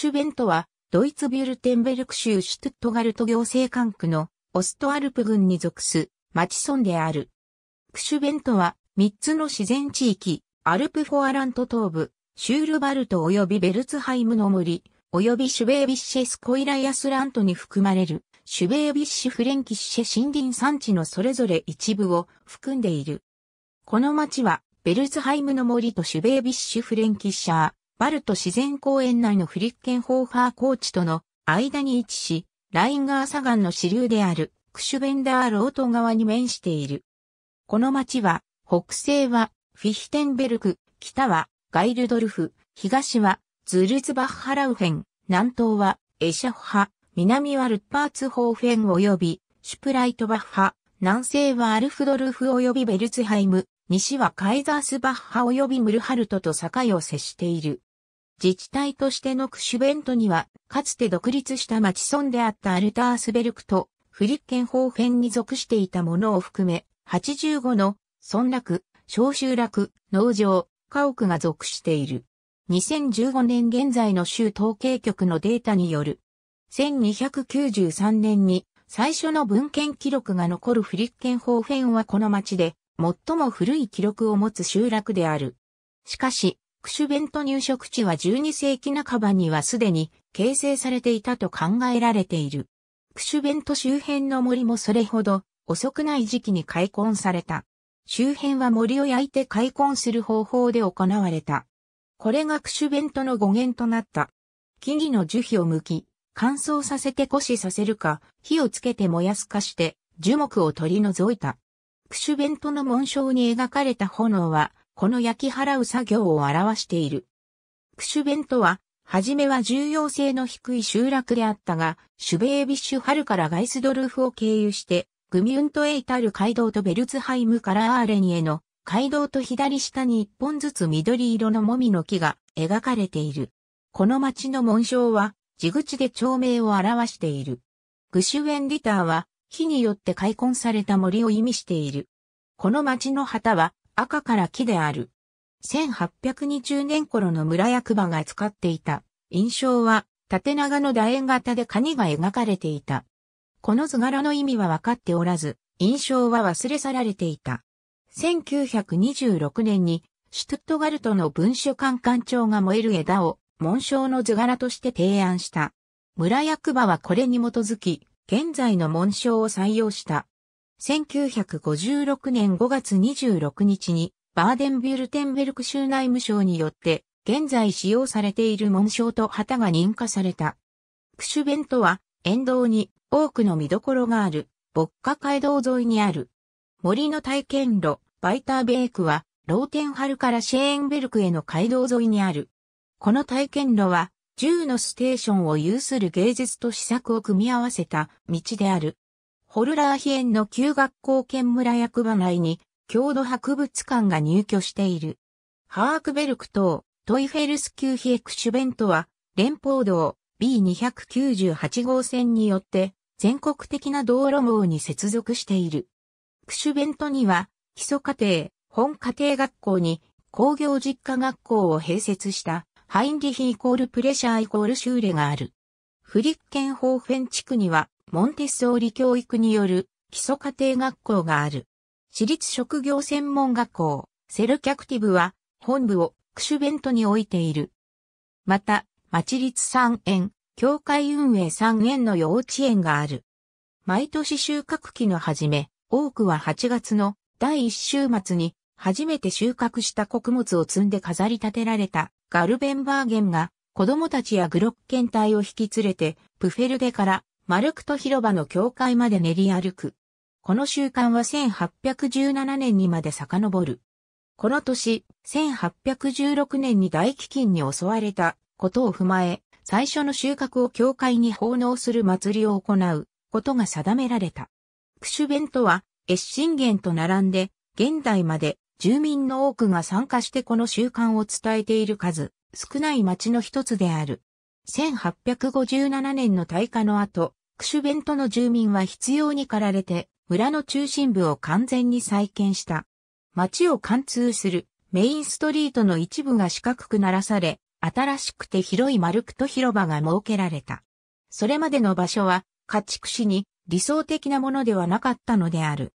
シュベントは、ドイツビュルテンベルク州シュトゥットガルト行政管区のオストアルプ郡に属す町村である。クシュベントは3つの自然地域、アルプフォアラント東部、シュールバルト及びベルツハイムの森、及びシュベービッシェスコイライアスラントに含まれる、シュベービッシュフレンキッシェ森林産地のそれぞれ一部を含んでいる。この町は、ベルツハイムの森とシュベービッシュフレンキッシャー、バルト自然公園内のフリッケンホーファー高地との間に位置し、ラインガー砂岩の支流であるクシュベンダーロート側に面している。この町は、北西はフィヒテンベルク、北はガイルドルフ、東はズルツバッハラウフェン、南東はエシャフハ、南はルッパーツホーフェン及びシュプライトバッハ、南西はアルフドルフ及びベルツハイム、西はカイザースバッハ及びムルハルトと境を接している。自治体としてのクシュベントには、かつて独立した町村であったアルタースベルクと、フリッケンホーフェンに属していたものを含め、85の村落、小集落、農場、家屋が属している。2015年現在の州統計局のデータによる。1293年に最初の文献記録が残るフリッケンホーフェンはこの町で最も古い記録を持つ集落である。しかし、クシュベント入植地は12世紀半ばにはすでに形成されていたと考えられている。クシュベント周辺の森もそれほど遅くない時期に開墾された。周辺は森を焼いて開墾する方法で行われた。これがクシュベントの語源となった。木々の樹皮を剥き、乾燥させて枯死させるか、火をつけて燃やすかして、樹木を取り除いた。クシュベントの紋章に描かれた炎は、この焼き払う作業を表している。クシュベンとは、はじめは重要性の低い集落であったが、シュベービッシュ春からガイスドルフを経由して、グミュントへ至る街道とベルツハイムからアーレニへの街道と左下に一本ずつ緑色のモミの木が描かれている。この町の紋章は、地口で町名を表している。グシュウェンリターは、火によって開墾された森を意味している。この町の旗は、赤から木である。1820年頃の村役場が使っていた印象は縦長の楕円型でカニが描かれていた。この図柄の意味は分かっておらず、印象は忘れ去られていた。1926年にシュトゥットガルトの文書館館長が燃える枝を紋章の図柄として提案した。村役場はこれに基づき、現在の紋章を採用した。1956年5月26日にバーデンビュルテンベルク州内務省によって現在使用されている紋章と旗が認可された。クシュベントは沿道に多くの見どころがある、牧歌街道沿いにある。森の体験路、バイターベークは、ローテンハルからシェーンベルクへの街道沿いにある。この体験路は、10のステーションを有する芸術と施策を組み合わせた道である。ホルラーヒエンの旧学校県村役場内に、郷土博物館が入居している。ハークベルク島、トイフェルス級ヒエクシュベントは、連邦道 B298 号線によって、全国的な道路網に接続している。クシュベントには、基礎家庭、本家庭学校に工業実家学校を併設したハインリヒイコールプレシャーイコールシューレがある。フリッケンホーフェン地区にはモンテッソーリ教育による基礎家庭学校がある。私立職業専門学校、セルキャクティブは本部をクシュベントに置いている。また、町立三園、教会運営3園の幼稚園がある。毎年収穫期の始め、多くは8月の第1週末に初めて収穫した穀物を積んで飾り立てられたガルベンバーゲンが子供たちやグロッケン隊を引き連れてプフェルデから丸くと広場の境界まで練り歩く。この習慣は1817年にまで遡る。この年、1816年に大飢饉に襲われたことを踏まえ、最初の収穫を教会に奉納する祭りを行うことが定められた。クシュベントは、越進源と並んで、現代まで住民の多くが参加してこの習慣を伝えている数、少ない町の一つである。1857年の大火の後、クシュベントの住民は必要に駆られて、村の中心部を完全に再建した。街を貫通するメインストリートの一部が四角くならされ、新しくて広い丸くと広場が設けられた。それまでの場所は、家畜市に理想的なものではなかったのである。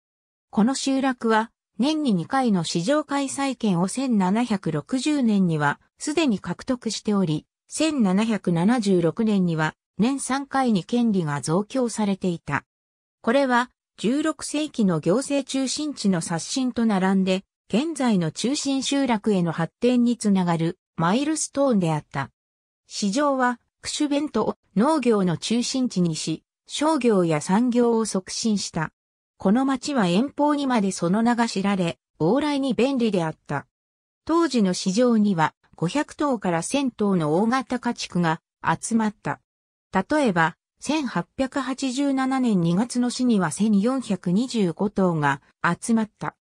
この集落は、年に2回の市場開催権を1760年にはすでに獲得しており、1776年には年3回に権利が増強されていた。これは16世紀の行政中心地の刷新と並んで、現在の中心集落への発展につながるマイルストーンであった。市場はクシュベントを農業の中心地にし、商業や産業を促進した。この町は遠方にまでその名が知られ、往来に便利であった。当時の市場には500頭から1000頭の大型家畜が集まった。例えば、1887年2月の市には1425頭が集まった。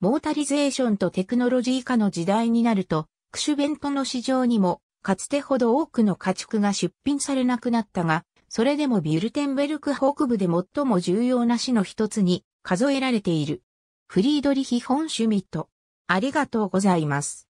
モータリゼーションとテクノロジー化の時代になると、クシュベントの市場にも、かつてほど多くの家畜が出品されなくなったが、それでもビュルテンベルク北部で最も重要な市の一つに数えられている。フリードリヒ・ホン・シュミット。ありがとうございます。